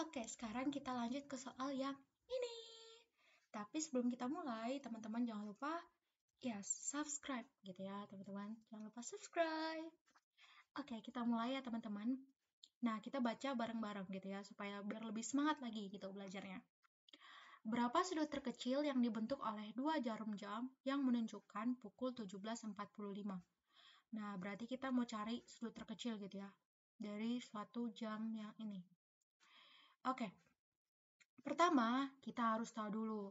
Oke, sekarang kita lanjut ke soal yang ini. Tapi sebelum kita mulai, teman-teman jangan lupa ya subscribe gitu ya, teman-teman. Jangan lupa subscribe. Oke, kita mulai ya, teman-teman. Nah, kita baca bareng-bareng gitu ya supaya biar lebih semangat lagi gitu belajarnya. Berapa sudut terkecil yang dibentuk oleh dua jarum jam yang menunjukkan pukul 17.45? Nah, berarti kita mau cari sudut terkecil gitu ya dari suatu jam yang ini. Oke. Pertama, kita harus tahu dulu.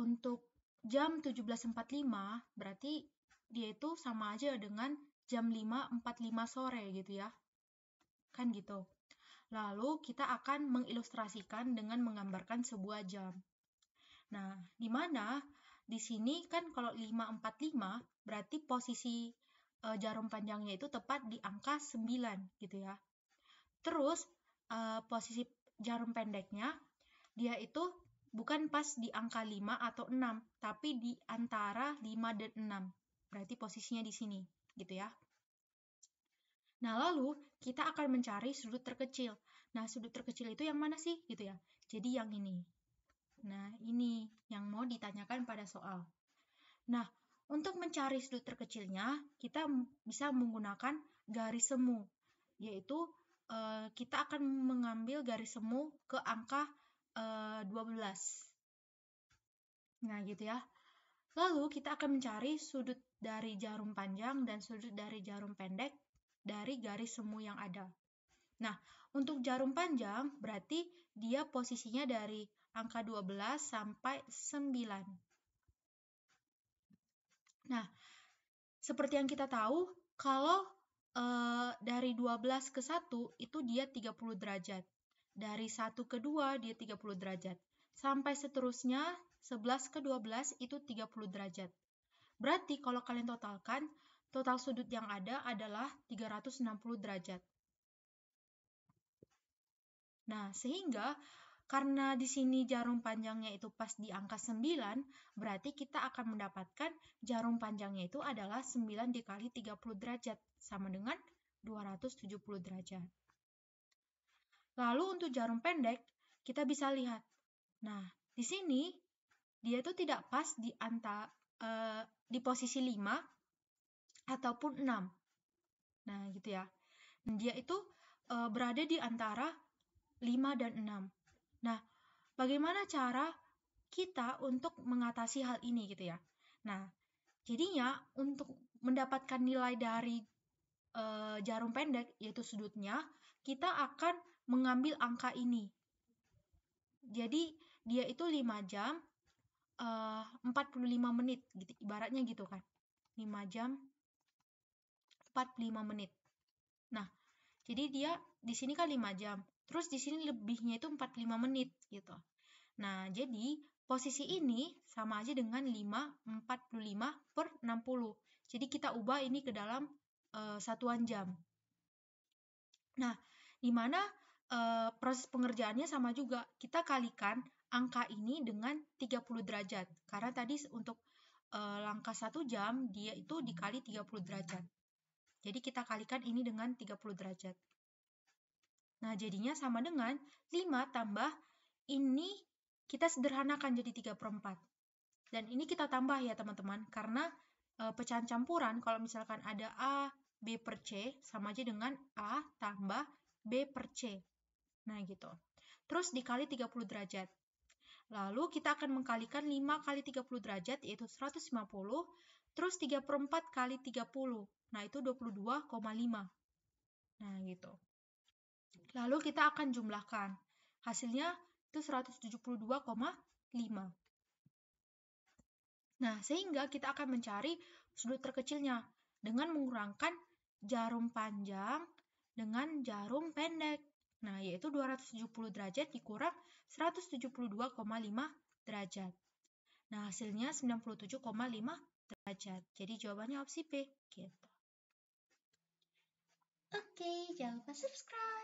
Untuk jam 17.45 berarti dia itu sama aja dengan jam 5.45 sore gitu ya. Kan gitu. Lalu kita akan mengilustrasikan dengan menggambarkan sebuah jam. Nah, di mana di sini kan kalau 545 berarti posisi e, jarum panjangnya itu tepat di angka 9 gitu ya. Terus e, posisi jarum pendeknya dia itu bukan pas di angka 5 atau 6, tapi di antara 5 dan 6. Berarti posisinya di sini, gitu ya. Nah, lalu kita akan mencari sudut terkecil. Nah, sudut terkecil itu yang mana sih, gitu ya? Jadi yang ini. Nah, ini yang mau ditanyakan pada soal. Nah, untuk mencari sudut terkecilnya, kita bisa menggunakan garis semu, yaitu Eh, kita akan mengambil garis semu ke angka uh, eh, 12. Nah, gitu ya. Lalu kita akan mencari sudut dari jarum panjang dan sudut dari jarum pendek dari garis semu yang ada. Nah, untuk jarum panjang berarti dia posisinya dari angka 12 sampai 9. Nah, seperti yang kita tahu, kalau Eh, dari 12 ke 1 itu dia 30 derajat. Dari 1 ke 2 dia 30 derajat. Sampai seterusnya 11 ke 12 itu 30 derajat. Berarti kalau kalian totalkan, total sudut yang ada adalah 360 derajat. Nah, sehingga karena di sini jarum panjangnya itu pas di angka 9, berarti kita akan mendapatkan jarum panjangnya itu adalah 9 dikali 30 derajat, sama dengan 270 derajat. Lalu untuk jarum pendek, kita bisa lihat. Nah, di sini dia itu tidak pas di anta uh, di posisi 5 ataupun 6. Nah, gitu ya. Dia itu uh, berada di antara 5 dan 6. Nah, bagaimana cara kita untuk mengatasi hal ini gitu ya? Nah, jadinya untuk mendapatkan nilai dari e, jarum pendek yaitu sudutnya, kita akan mengambil angka ini. Jadi dia itu 5 jam e, eh, 45 menit gitu ibaratnya gitu kan. 5 jam 45 menit. Nah, jadi dia di sini kan 5 jam. Terus di sini lebihnya itu 45 menit gitu. Nah, jadi posisi ini sama aja dengan 545 per 60. Jadi kita ubah ini ke dalam e, satuan jam. Nah, di mana e, proses pengerjaannya sama juga. Kita kalikan angka ini dengan 30 derajat. Karena tadi untuk e, langkah 1 jam, dia itu dikali 30 derajat. Jadi kita kalikan ini dengan 30 derajat. Nah, jadinya sama dengan 5 tambah ini kita sederhanakan jadi 3 per 4. Dan ini kita tambah ya teman-teman, karena e, pecahan campuran kalau misalkan ada A, B per C, sama aja dengan A tambah B per C. Nah gitu. Terus dikali 30 derajat. Lalu kita akan mengkalikan 5 kali 30 derajat yaitu 150, terus 3 per 4 kali 30. Nah itu 22,5. Nah gitu. Lalu kita akan jumlahkan. Hasilnya itu 172,5. Nah, sehingga kita akan mencari sudut terkecilnya dengan mengurangkan jarum panjang dengan jarum pendek. Nah, yaitu 270 derajat dikurang 172,5 derajat. Nah, hasilnya 97,5 derajat. Jadi jawabannya opsi B. Gitu. Oke, jangan lupa subscribe.